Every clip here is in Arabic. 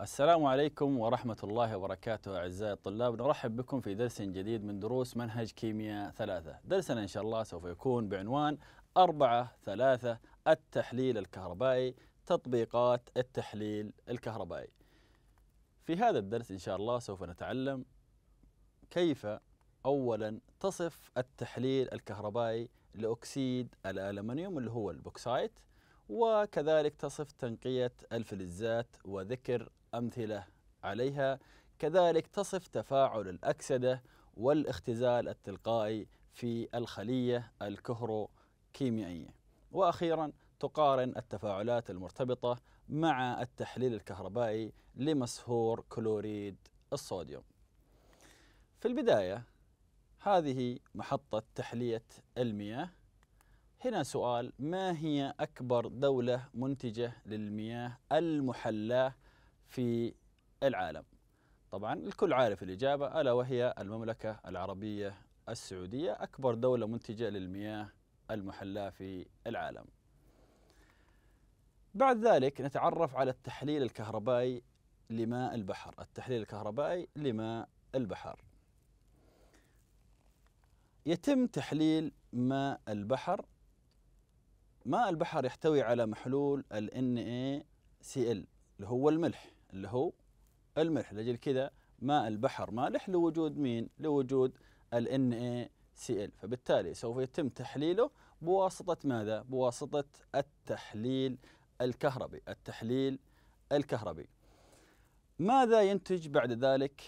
السلام عليكم ورحمة الله وبركاته أعزائي الطلاب نرحب بكم في درس جديد من دروس منهج كيمياء ثلاثة درسنا إن شاء الله سوف يكون بعنوان أربعة ثلاثة التحليل الكهربائي تطبيقات التحليل الكهربائي في هذا الدرس إن شاء الله سوف نتعلم كيف أولا تصف التحليل الكهربائي لأكسيد الألمنيوم اللي هو البوكسايت وكذلك تصف تنقية الفلزات وذكر أمثلة عليها كذلك تصف تفاعل الأكسدة والاختزال التلقائي في الخلية الكهروكيميائية وأخيرا تقارن التفاعلات المرتبطة مع التحليل الكهربائي لمسهور كلوريد الصوديوم في البداية هذه محطة تحلية المياه هنا سؤال ما هي أكبر دولة منتجة للمياه المحلاة في العالم طبعا الكل عارف الإجابة ألا وهي المملكة العربية السعودية أكبر دولة منتجة للمياه المحلاة في العالم بعد ذلك نتعرف على التحليل الكهربائي لماء البحر التحليل الكهربائي لماء البحر يتم تحليل ماء البحر ماء البحر يحتوي على محلول ال NaCl اللي هو الملح اللي هو الملح لاجل كذا ماء البحر مالح لوجود مين؟ لوجود ال NaCl إيه فبالتالي سوف يتم تحليله بواسطة ماذا؟ بواسطة التحليل الكهربي التحليل الكهربي ماذا ينتج بعد ذلك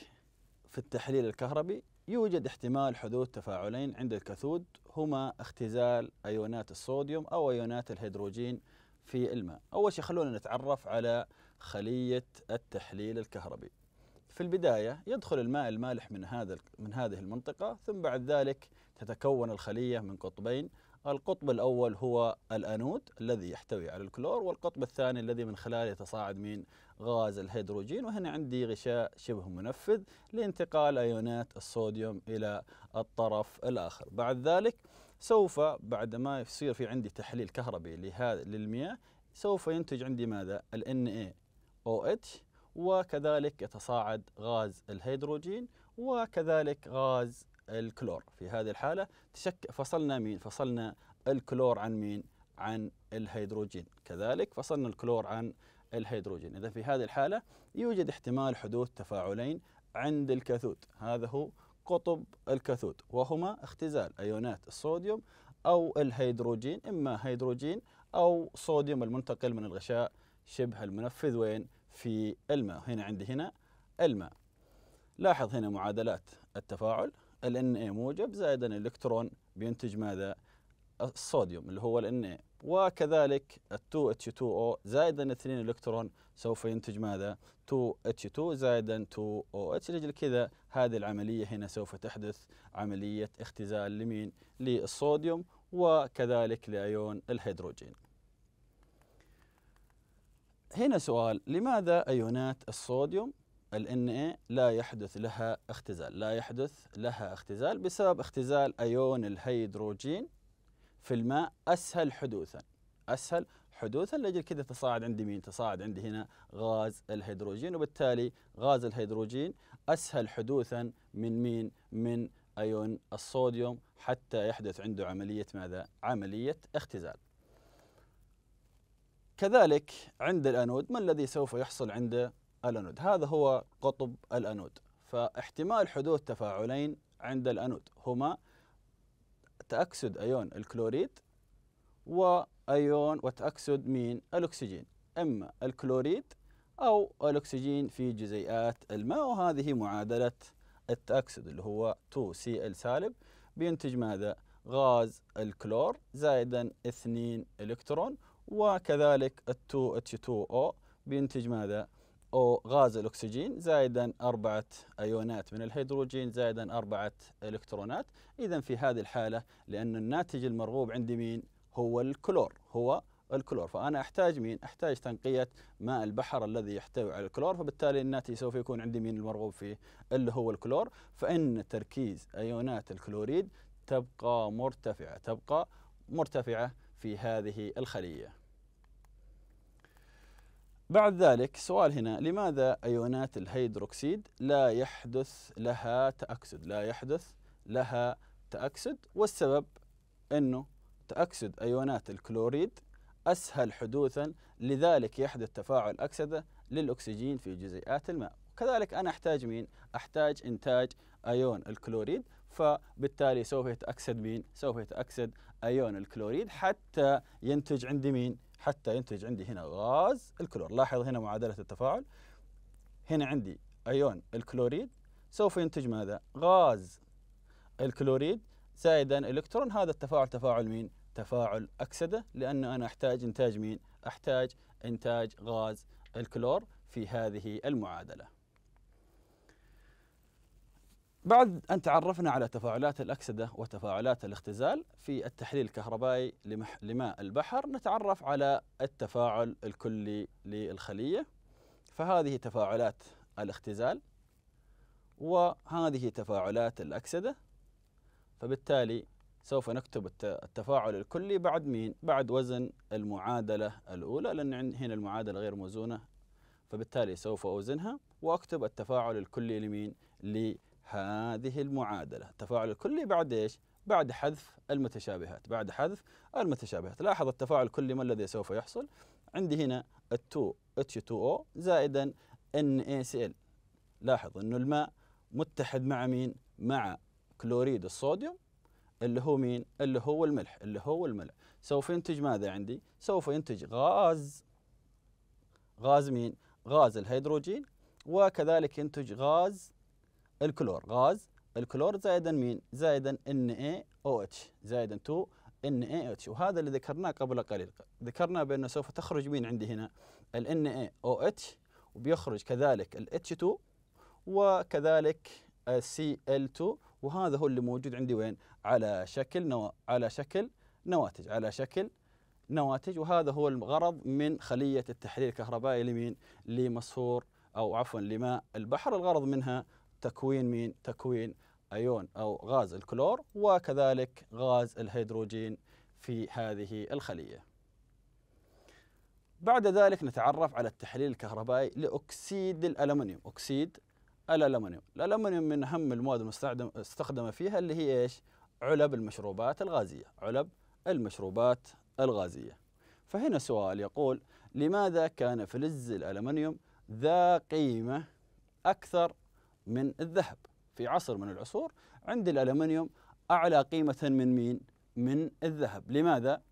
في التحليل الكهربي؟ يوجد احتمال حدوث تفاعلين عند الكثود هما اختزال ايونات الصوديوم او ايونات الهيدروجين في الماء. اول شيء خلونا نتعرف على خلية التحليل الكهربي في البداية يدخل الماء المالح من هذا من هذه المنطقة ثم بعد ذلك تتكون الخلية من قطبين القطب الأول هو الأنود الذي يحتوي على الكلور والقطب الثاني الذي من خلاله يتصاعد من غاز الهيدروجين وهنا عندي غشاء شبه منفذ لانتقال أيونات الصوديوم إلى الطرف الآخر بعد ذلك سوف بعد ما يصير في عندي تحليل كهربي لهذا للمياه سوف ينتج عندي ماذا؟ الـ NA OH وكذلك يتصاعد غاز الهيدروجين وكذلك غاز الكلور في هذه الحالة تشك فصلنا مين فصلنا الكلور عن مين عن الهيدروجين كذلك فصلنا الكلور عن الهيدروجين إذا في هذه الحالة يوجد احتمال حدوث تفاعلين عند الكاثود هذا هو قطب الكاثود وهما اختزال أيونات الصوديوم أو الهيدروجين إما هيدروجين أو صوديوم المنتقل من الغشاء شبه المنفذ وين في الماء هنا عندي هنا الماء لاحظ هنا معادلات التفاعل ال Na موجب زائد الإلكترون بينتج ماذا الصوديوم اللي هو ال Na وكذلك ال 2H2O زائدا 2 إلكترون سوف ينتج ماذا 2H2 زائدا 2OH لجل كذا هذه العملية هنا سوف تحدث عملية اختزال لمين للصوديوم وكذلك لأيون الهيدروجين هنا سؤال لماذا أيونات الصوديوم ال Na إيه لا يحدث لها اختزال لا يحدث لها اختزال بسبب اختزال أيون الهيدروجين في الماء أسهل حدوثا أسهل حدوثا لاجل كذا تصاعد عندي مين؟ تصاعد عندي هنا غاز الهيدروجين وبالتالي غاز الهيدروجين اسهل حدوثا من مين؟ من ايون الصوديوم حتى يحدث عنده عمليه ماذا؟ عمليه اختزال. كذلك عند الأنود ما الذي سوف يحصل عند الأنود هذا هو قطب الأنود فاحتمال حدوث تفاعلين عند الأنود هما تأكسد أيون الكلوريد وأيون وتأكسد مين الأكسجين إما الكلوريد أو الأكسجين في جزيئات الماء وهذه معادلة التأكسد اللي هو 2Cl سالب بينتج ماذا؟ غاز الكلور زائدا 2 إلكترون وكذلك ال 2 اتش 2 او بينتج ماذا؟ او غاز الاكسجين زائدا اربعه ايونات من الهيدروجين زائدا اربعه الكترونات، اذا في هذه الحاله لان الناتج المرغوب عندي مين؟ هو الكلور، هو الكلور فأنا أحتاج مين؟ أحتاج تنقية ماء البحر الذي يحتوي على الكلور فبالتالي الناتج سوف يكون عندي مين المرغوب فيه؟ اللي هو الكلور فإن تركيز أيونات الكلوريد تبقى مرتفعة تبقى مرتفعة في هذه الخلية بعد ذلك سؤال هنا لماذا أيونات الهيدروكسيد لا يحدث لها تأكسد لا يحدث لها تأكسد والسبب أنه تأكسد أيونات الكلوريد أسهل حدوثا لذلك يحدث تفاعل أكسدة للأكسجين في جزيئات الماء كذلك أنا أحتاج مين؟ أحتاج إنتاج أيون الكلوريد فبالتالي سوف يتأكسد مين؟ سوف يتأكسد أيون الكلوريد حتى ينتج عندي مين؟ حتى ينتج عندي هنا غاز الكلور لاحظ هنا معادلة التفاعل هنا عندي أيون الكلوريد سوف ينتج ماذا؟ غاز الكلوريد زائدا الكترون هذا التفاعل تفاعل مين؟ تفاعل أكسدة لأنه أنا أحتاج إنتاج مين؟ أحتاج إنتاج غاز الكلور في هذه المعادلة بعد أن تعرفنا على تفاعلات الأكسدة وتفاعلات الاختزال في التحليل الكهربائي لماء البحر نتعرف على التفاعل الكلي للخلية فهذه تفاعلات الاختزال وهذه تفاعلات الأكسدة فبالتالي سوف نكتب التفاعل الكلي بعد مين؟ بعد وزن المعادلة الأولى لأن هنا المعادلة غير موزونة فبالتالي سوف أوزنها وأكتب التفاعل الكلي لمين؟ هذه المعادلة التفاعل الكلي بعد إيش؟ بعد حذف المتشابهات بعد حذف المتشابهات لاحظ التفاعل الكلي ما الذي سوف يحصل عندي هنا ال2 H2O زائدا NaCl لاحظ أنه الماء متحد مع مين؟ مع كلوريد الصوديوم اللي هو مين؟ اللي هو الملح اللي هو الملح سوف ينتج ماذا عندي؟ سوف ينتج غاز غاز مين؟ غاز الهيدروجين وكذلك ينتج غاز الكلور غاز الكلور زائدا مين زائدا NaOH زائدا 2 NaOH وهذا اللي ذكرناه قبل قليل ذكرنا بأنه سوف تخرج مين عندي هنا ال NaOH وبيخرج كذلك ال H2 وكذلك CL2 وهذا هو اللي موجود عندي وين على شكل نوا... على شكل نواتج على شكل نواتج وهذا هو الغرض من خلية التحليل الكهربائي لمين لمصهور أو عفوا لماء البحر الغرض منها تكوين مين؟ تكوين أيون أو غاز الكلور وكذلك غاز الهيدروجين في هذه الخلية بعد ذلك نتعرف على التحليل الكهربائي لأكسيد الالومنيوم أكسيد الالومنيوم الالومنيوم من أهم المواد المستخدمة فيها اللي هي إيش؟ علب المشروبات الغازية علب المشروبات الغازية فهنا سؤال يقول لماذا كان فلز الالومنيوم ذا قيمة أكثر من الذهب في عصر من العصور عند الألمنيوم أعلى قيمة من مين؟ من الذهب لماذا؟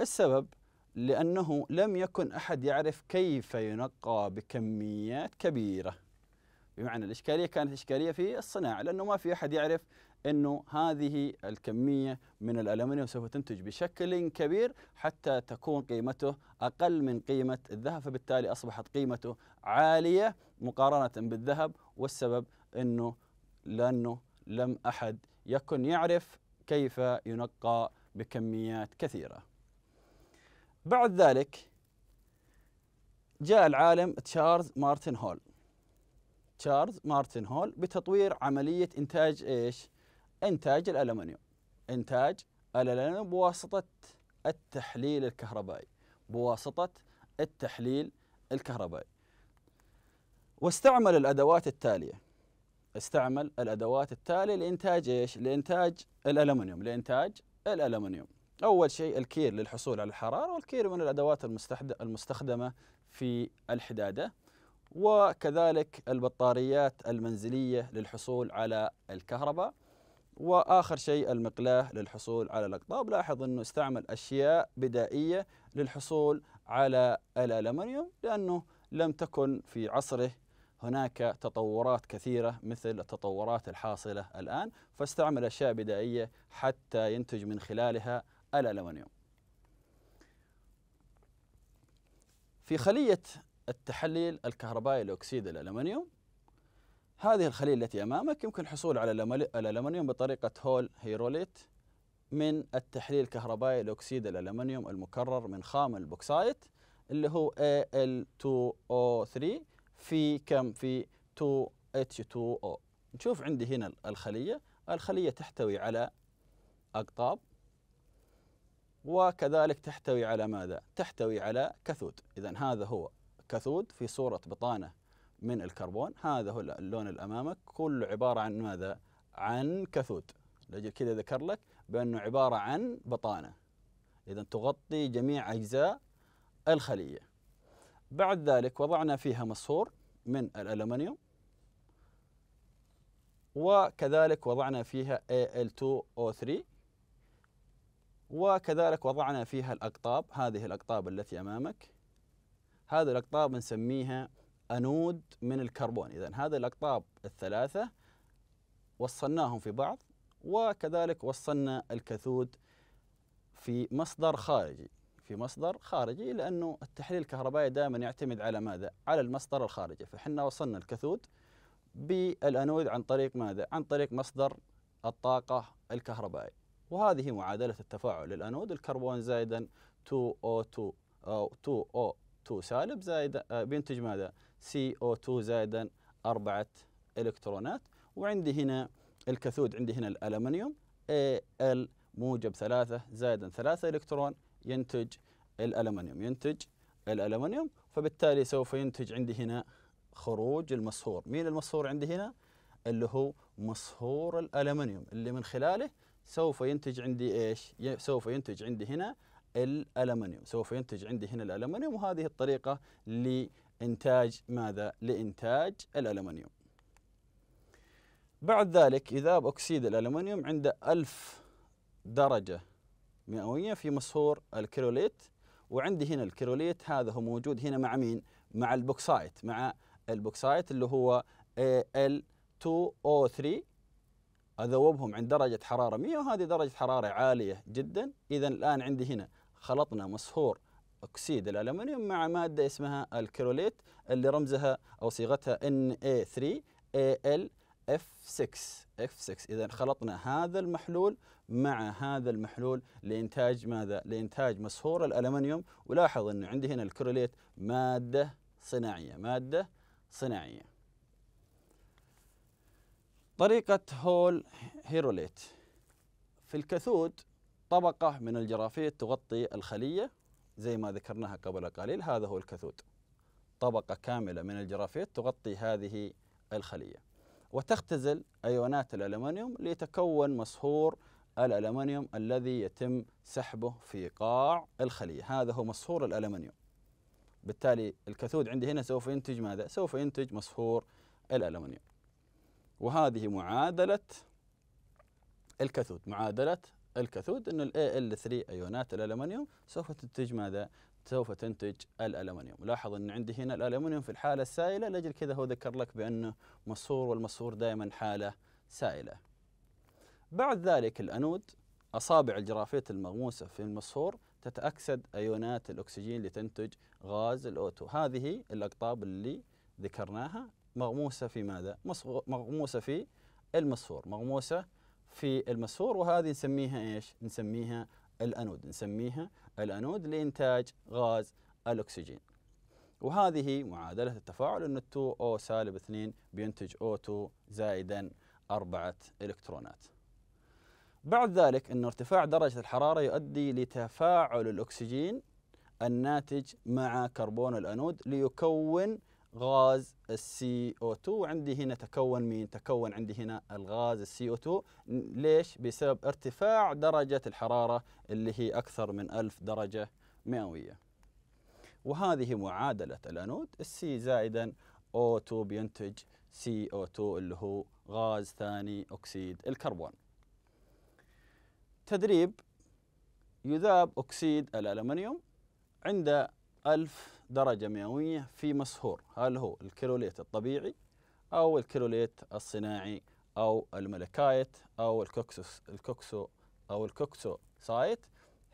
السبب لأنه لم يكن أحد يعرف كيف ينقى بكميات كبيرة بمعنى الإشكالية كانت إشكالية في الصناعة لأنه ما في أحد يعرف أنه هذه الكمية من الألمنيوم سوف تنتج بشكل كبير حتى تكون قيمته أقل من قيمة الذهب فبالتالي أصبحت قيمته عالية مقارنة بالذهب والسبب أنه لأنه لم أحد يكن يعرف كيف ينقى بكميات كثيرة بعد ذلك جاء العالم تشارلز مارتن هول تشارلز مارتن هول بتطوير عملية إنتاج إيش؟ إنتاج الألمنيوم إنتاج الألمنيوم بواسطة التحليل الكهربائي بواسطة التحليل الكهربائي واستعمل الأدوات التالية استعمل الادوات التاليه لانتاج ايش؟ لانتاج الالمنيوم، لانتاج الالمنيوم. اول شيء الكير للحصول على الحراره والكير من الادوات المستخدمه في الحداده وكذلك البطاريات المنزليه للحصول على الكهرباء واخر شيء المقلاه للحصول على الاقطاب، لاحظ انه استعمل اشياء بدائيه للحصول على الالمنيوم لانه لم تكن في عصره هناك تطورات كثيرة مثل التطورات الحاصلة الآن فاستعمل أشياء بدائية حتى ينتج من خلالها الألمنيوم في خلية التحليل الكهربائي لأكسيد الألمنيوم هذه الخلية التي أمامك يمكن الحصول على الألمنيوم بطريقة هول هيروليت من التحليل الكهربائي لأكسيد الألمنيوم المكرر من خام البوكسايت اللي هو Al2O3 في كم في 2 H2O نشوف عندي هنا الخلية الخلية تحتوي على أقطاب وكذلك تحتوي على ماذا؟ تحتوي على كثود إذا هذا هو كثود في صورة بطانة من الكربون هذا هو اللون الأمامك كله عبارة عن ماذا؟ عن كثود لأجل كذا ذكر لك بأنه عبارة عن بطانة إذا تغطي جميع أجزاء الخلية بعد ذلك وضعنا فيها مصهور من الألمنيوم وكذلك وضعنا فيها Al2O3 وكذلك وضعنا فيها الأقطاب هذه الأقطاب التي أمامك هذه الأقطاب نسميها أنود من الكربون إذا هذه الأقطاب الثلاثة وصلناهم في بعض وكذلك وصلنا الكثود في مصدر خارجي في مصدر خارجي لانه التحليل الكهربائي دائما يعتمد على ماذا؟ على المصدر الخارجي، فحنا وصلنا الكثود بالانود عن طريق ماذا؟ عن طريق مصدر الطاقه الكهربائي، وهذه معادله التفاعل الانود الكربون زائدا 2O2 أو 2O2 سالب زائد آه، بينتج ماذا؟ CO2 زائدا أربعة إلكترونات وعندي هنا الكثود عندي هنا الألمنيوم Al موجب ثلاثة زائدا ثلاثة إلكترون ينتج الألمنيوم ينتج الألمنيوم فبالتالي سوف ينتج عندي هنا خروج المصهور مين المصهور عندي هنا اللي هو مصهور الألمنيوم اللي من خلاله سوف ينتج عندي إيش سوف ينتج عندي هنا الألمنيوم سوف ينتج عندي هنا الألمنيوم وهذه الطريقة لإنتاج ماذا لإنتاج الألمنيوم بعد ذلك إذا أكسيد الألمنيوم عند ألف درجة مئويه في مصهور الكيروليت وعندي هنا الكيروليت هذا هو موجود هنا مع مين؟ مع البوكسايت مع البوكسايت اللي هو Al2O3 اذوبهم عند درجه حراره 100 وهذه درجه حراره عاليه جدا اذا الان عندي هنا خلطنا مصهور اكسيد الالومنيوم مع ماده اسمها الكيروليت اللي رمزها او صيغتها Na3Al F6 F6 إذا خلطنا هذا المحلول مع هذا المحلول لإنتاج ماذا؟ لإنتاج مصهور الألمنيوم ولاحظ أنه عندي هنا الكروليت مادة صناعية مادة صناعية طريقة هول هيروليت في الكثود طبقة من الجرافيت تغطي الخلية زي ما ذكرناها قبل قليل هذا هو الكثود طبقة كاملة من الجرافيت تغطي هذه الخلية وتختزل أيونات الألمنيوم ليتكون مصهور الألمنيوم الذي يتم سحبه في قاع الخلية هذا هو مصهور الألمنيوم بالتالي الكاثود عندي هنا سوف ينتج ماذا؟ سوف ينتج مصهور الألمنيوم وهذه معادلة الكاثود معادلة الكاثود أن ال Al3 أيونات الألمنيوم سوف تنتج ماذا؟ سوف تنتج الالمنيوم لاحظ ان عندي هنا الالمنيوم في الحاله السائله لاجل كذا هو ذكر لك بانه مصور والمصور دائما حاله سائله بعد ذلك الانود اصابع الجرافيت المغموسه في المصور تتأكسد أيونات الأكسجين لتنتج غاز الأوتو هذه الأقطاب اللي ذكرناها مغموسة في ماذا؟ مغموسة في المصهور مغموسة في المصهور وهذه نسميها إيش؟ نسميها الأنود نسميها الأنود لإنتاج غاز الأكسجين وهذه معادلة التفاعل أن 2O سالب 2 بينتج O2 زائدا أربعة إلكترونات بعد ذلك أن ارتفاع درجة الحرارة يؤدي لتفاعل الأكسجين الناتج مع كربون الأنود ليكون غاز السي او 2 وعندي هنا تكون مين تكون عندي هنا الغاز السي او 2 ليش بسبب ارتفاع درجة الحرارة اللي هي أكثر من 1000 درجة مئوية وهذه معادلة الأنود السي زائدا او 2 بينتج سي او 2 اللي هو غاز ثاني أكسيد الكربون تدريب يذاب أكسيد الألمنيوم عند 1000 درجة مئوية في مسهور هل هو الكيلوليت الطبيعي أو الكيلوليت الصناعي أو الملكايت أو الكوكسوس الكوكسو أو الكوكسو سايت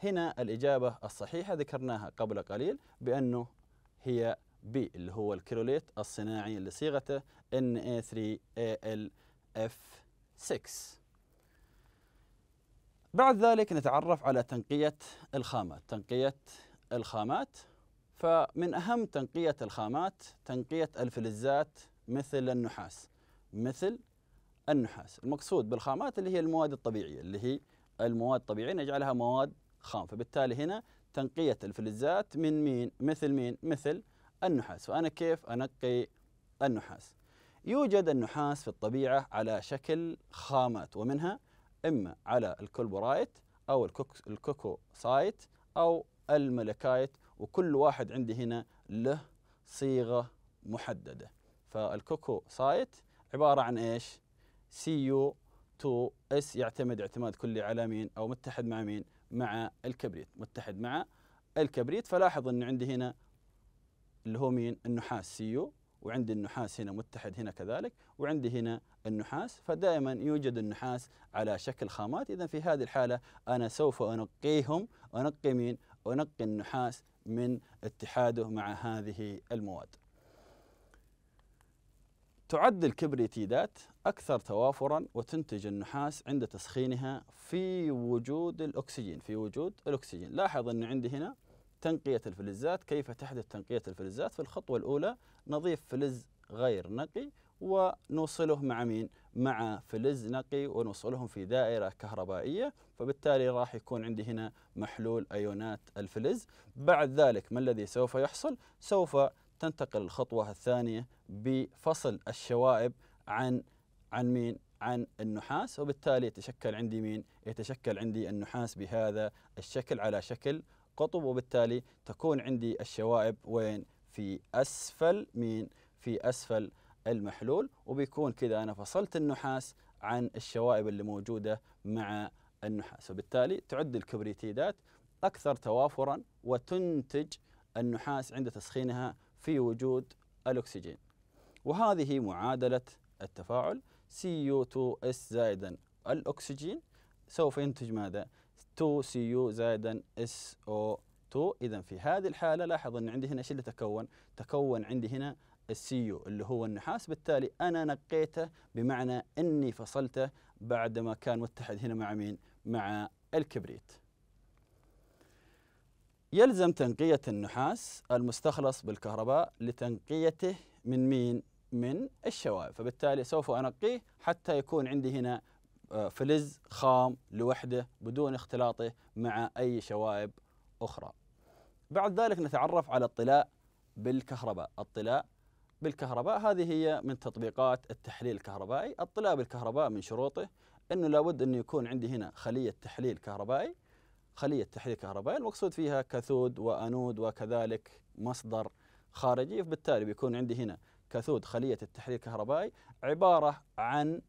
هنا الإجابة الصحيحة ذكرناها قبل قليل بأنه هي بي اللي هو الكيلوليت الصناعي اللي صيغته Na3AlF6 بعد ذلك نتعرف على تنقية الخامات تنقية الخامات فمن أهم تنقية الخامات تنقية الفلزات مثل النحاس مثل النحاس المقصود بالخامات اللي هي المواد الطبيعية اللي هي المواد الطبيعية نجعلها مواد خام فبالتالي هنا تنقية الفلزات من مين مثل مين مثل النحاس فأنا كيف أنقي النحاس يوجد النحاس في الطبيعة على شكل خامات ومنها إما على الكلبورايت أو الكوكوسايت أو الملكايت وكل واحد عندي هنا له صيغه محدده فالكوكو سايت عباره عن ايش؟ سي يو 2 اس يعتمد اعتماد كلي على مين او متحد مع مين؟ مع الكبريت متحد مع الكبريت فلاحظ أنه عندي هنا اللي هو مين؟ النحاس سي يو وعندي النحاس هنا متحد هنا كذلك وعندي هنا النحاس فدائما يوجد النحاس على شكل خامات إذا في هذه الحالة أنا سوف أنقيهم أنقي مين ونقي النحاس من اتحاده مع هذه المواد تعد الكبريتيدات أكثر توافرا وتنتج النحاس عند تسخينها في وجود الأكسجين في وجود الأكسجين لاحظ أن عندي هنا تنقية الفلزات كيف تحدث تنقية الفلزات في الخطوة الأولى نضيف فلز غير نقي ونوصله مع مين؟ مع فلز نقي ونوصلهم في دائرة كهربائية فبالتالي راح يكون عندي هنا محلول أيونات الفلز بعد ذلك ما الذي سوف يحصل؟ سوف تنتقل الخطوة الثانية بفصل الشوائب عن عن مين؟ عن النحاس وبالتالي يتشكل عندي مين؟ يتشكل عندي النحاس بهذا الشكل على شكل قطب وبالتالي تكون عندي الشوائب وين؟ في أسفل مين؟ في أسفل المحلول وبيكون كذا أنا فصلت النحاس عن الشوائب اللي موجودة مع النحاس وبالتالي تعد الكبريتيدات أكثر توافرا وتنتج النحاس عند تسخينها في وجود الأكسجين وهذه معادلة التفاعل CO2S زائدا الأكسجين سوف ينتج ماذا؟ 2CO زائدا SO2 إذا في هذه الحالة لاحظ أن عندي هنا ايش اللي تكون؟ تكون عندي هنا السي يو اللي هو النحاس بالتالي أنا نقيته بمعنى أني فصلته بعدما كان متحد هنا مع مين؟ مع الكبريت يلزم تنقية النحاس المستخلص بالكهرباء لتنقيته من مين؟ من الشوائب فبالتالي سوف أنقيه حتى يكون عندي هنا آه، فلز خام لوحده بدون اختلاطه مع أي شوائب أخرى بعد ذلك نتعرف على الطلاء بالكهرباء الطلاء بالكهرباء هذه هي من تطبيقات التحليل الكهربائي الطلاب الكهرباء من شروطه أنه لابد ان يكون عندي هنا خلية تحليل كهربائي خلية تحليل كهربائي المقصود فيها كاثود وأنود وكذلك مصدر خارجي فبالتالي بيكون عندي هنا كاثود خلية التحليل الكهربائي عبارة عن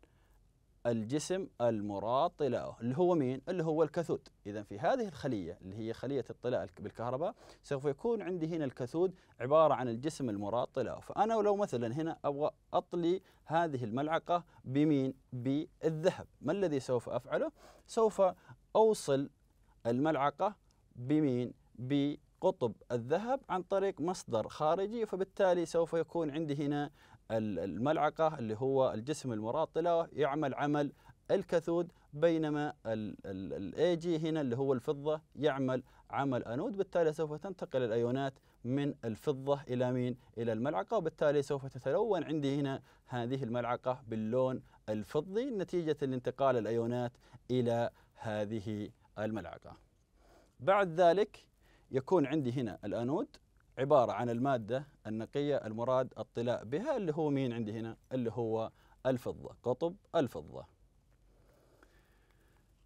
الجسم المراط له اللي هو مين؟ اللي هو الكثود إذا في هذه الخلية اللي هي خلية الطلاء بالكهرباء سوف يكون عندي هنا الكثود عبارة عن الجسم المراط له فأنا لو مثلا هنا أبغى أطلي هذه الملعقة بمين؟ بالذهب ما الذي سوف أفعله؟ سوف أوصل الملعقة بمين؟ بقطب الذهب عن طريق مصدر خارجي فبالتالي سوف يكون عندي هنا الملعقة اللي هو الجسم المراط له يعمل عمل الكاثود بينما الاي جي هنا اللي هو الفضة يعمل عمل انود بالتالي سوف تنتقل الايونات من الفضة الى مين؟ الى الملعقة وبالتالي سوف تتلون عندي هنا هذه الملعقة باللون الفضي نتيجة الانتقال الايونات الى هذه الملعقة. بعد ذلك يكون عندي هنا الانود عبارة عن المادة النقية المراد الطلاء بها اللي هو مين عندي هنا اللي هو الفضة قطب الفضة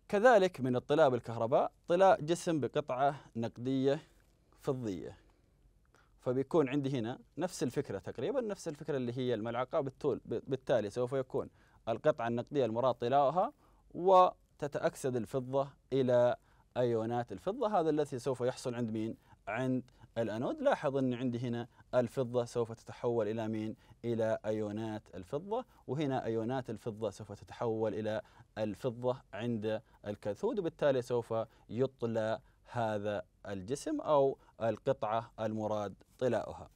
كذلك من الطلاء بالكهرباء طلاء جسم بقطعة نقدية فضية فبيكون عندي هنا نفس الفكرة تقريبا نفس الفكرة اللي هي الملعقة بالتول بالتالي سوف يكون القطعة النقدية المراد طلاؤها وتتأكسد الفضة إلى أيونات الفضة هذا الذي سوف يحصل عند مين؟ عند الأنود لاحظ أن عندي هنا الفضة سوف تتحول إلى مين؟ إلى أيونات الفضة وهنا أيونات الفضة سوف تتحول إلى الفضة عند الكاثود وبالتالي سوف يطلى هذا الجسم أو القطعة المراد طلاؤها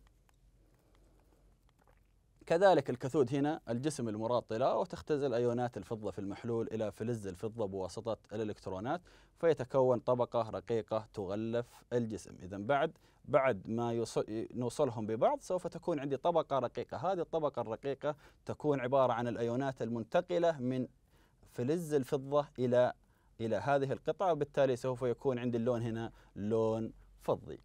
كذلك الكثود هنا الجسم المراط طلاء وتختزل أيونات الفضة في المحلول إلى فلز الفضة بواسطة الإلكترونات فيتكون طبقة رقيقة تغلف الجسم إذا بعد بعد ما نوصلهم ببعض سوف تكون عندي طبقة رقيقة هذه الطبقة الرقيقة تكون عبارة عن الأيونات المنتقلة من فلز الفضة إلى إلى هذه القطعة وبالتالي سوف يكون عندي اللون هنا لون فضي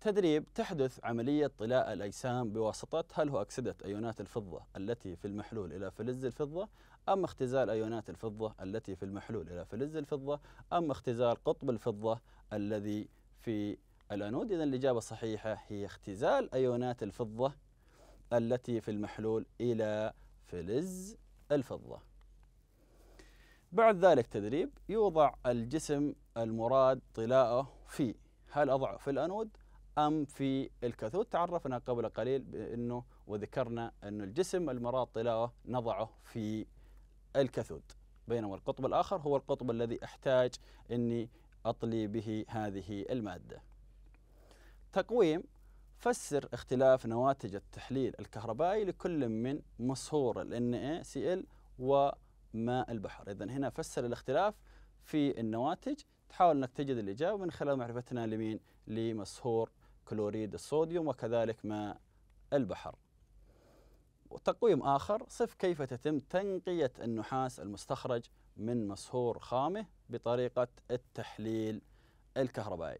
تدريب تحدث عملية طلاء الأجسام بواسطة هل هو أكسدة أيونات الفضة التي في المحلول إلى فلز الفضة أم اختزال أيونات الفضة التي في المحلول إلى فلز الفضة أم اختزال قطب الفضة الذي في الأنود إذا الإجابة الصحيحة هي اختزال أيونات الفضة التي في المحلول إلى فلز الفضة بعد ذلك تدريب يوضع الجسم المراد طلاءه فيه هل أضعه في الأنود أم في الكاثود تعرفنا قبل قليل بأنه وذكرنا أن الجسم المراد طلاوة نضعه في الكاثود بينما القطب الآخر هو القطب الذي أحتاج أني أطلي به هذه المادة تقويم فسر اختلاف نواتج التحليل الكهربائي لكل من مصهور ال NaCl إيه وماء البحر إذا هنا فسر الاختلاف في النواتج تحاول أنك تجد الإجابة من خلال معرفتنا لمين لمصهور كلوريد الصوديوم وكذلك ماء البحر وتقويم آخر صف كيف تتم تنقية النحاس المستخرج من مصهور خامه بطريقة التحليل الكهربائي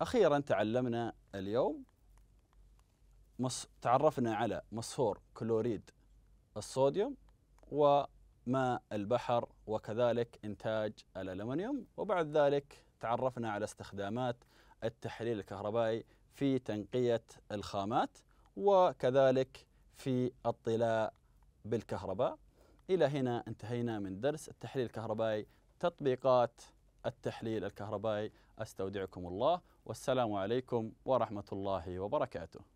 أخيرا تعلمنا اليوم مص... تعرفنا على مصهور كلوريد الصوديوم وماء البحر وكذلك إنتاج الألمنيوم وبعد ذلك تعرفنا على استخدامات التحليل الكهربائي في تنقية الخامات وكذلك في الطلاء بالكهرباء إلى هنا انتهينا من درس التحليل الكهربائي تطبيقات التحليل الكهربائي أستودعكم الله والسلام عليكم ورحمة الله وبركاته